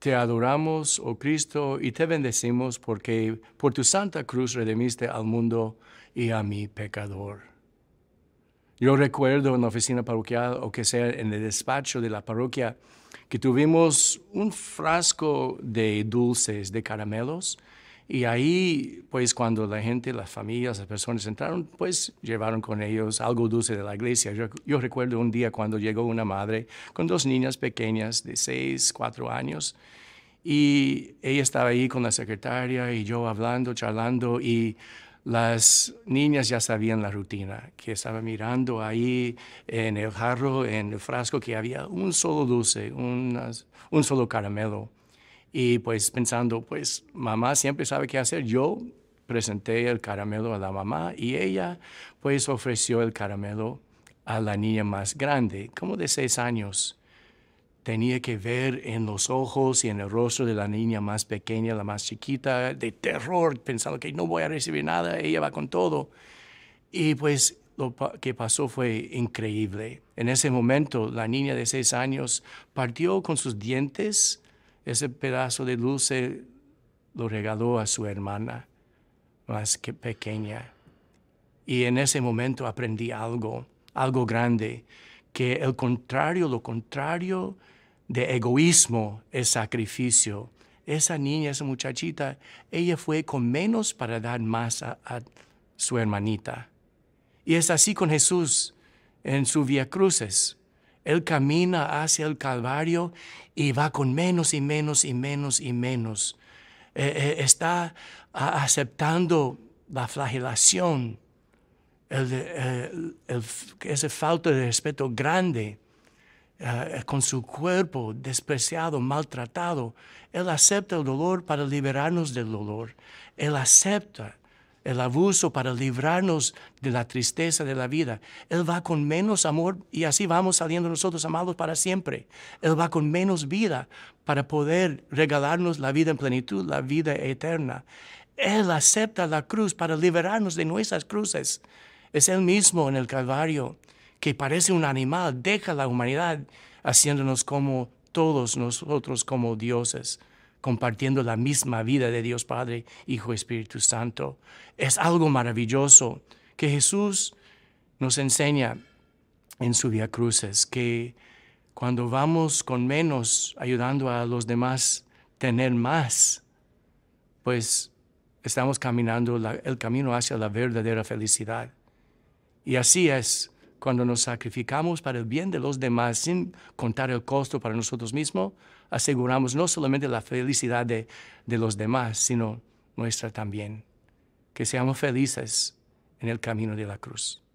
Te adoramos, oh Cristo, y te bendecimos porque por tu santa cruz redimiste al mundo y a mi pecador. Yo recuerdo en la oficina parroquial o que sea en el despacho de la parroquia que tuvimos un frasco de dulces, de caramelos, y ahí, pues cuando la gente, las familias, las personas entraron, pues llevaron con ellos algo dulce de la iglesia. Yo, recuerdo un día cuando llegó una madre con dos niñas pequeñas de 6, 4 años. Y ella estaba ahí con la secretaria y yo hablando, charlando y las niñas ya sabían la rutina, que estaba mirando ahí en el jarro, en el frasco, que había un solo dulce, un solo caramelo. Y pues pensando, pues mamá siempre sabe qué hacer. Yo presenté el caramelo a la mamá y ella pues ofreció el caramelo a la niña más grande, como de seis años. Tenía que ver en los ojos y en el rostro de la niña más pequeña, la más chiquita, de terror, pensando que no voy a recibir nada, ella va con todo. Y pues lo que pasó fue increíble. En ese momento, la niña de seis años partió con sus dientes ese pedazo de dulce lo regaló a su hermana más que pequeña. Y en ese momento aprendí algo, algo grande, que el contrario, lo contrario de egoísmo es sacrificio. Esa niña, esa muchachita, ella fue con menos para dar más a, su hermanita. Y es así con Jesús en su Vía Cruces. Él camina hacia el Calvario y va con menos y menos y menos y menos. Eh, eh, está aceptando la flagelación, eh, ese falta de respeto grande con su cuerpo despreciado, maltratado. Él acepta el dolor para liberarnos del dolor. Él acepta el abuso para librarnos de la tristeza de la vida. Él va con menos amor y así vamos saliendo nosotros amados para siempre. Él va con menos vida para poder regalarnos la vida en plenitud, la vida eterna. Él acepta la cruz para liberarnos de nuestras cruces. Es Él mismo en el Calvario, que parece un animal, deja la humanidad haciéndonos como todos nosotros como dioses compartiendo la misma vida de Dios Padre, Hijo, Espíritu Santo. Es algo maravilloso que Jesús nos enseña en su vía Cruces, que cuando vamos con menos ayudando a los demás tener más, pues estamos caminando el camino hacia la verdadera felicidad. Y así es cuando nos sacrificamos para el bien de los demás sin contar el costo para nosotros mismos, aseguramos no solamente la felicidad de, de los demás, sino nuestra también. Que seamos felices en el camino de la cruz.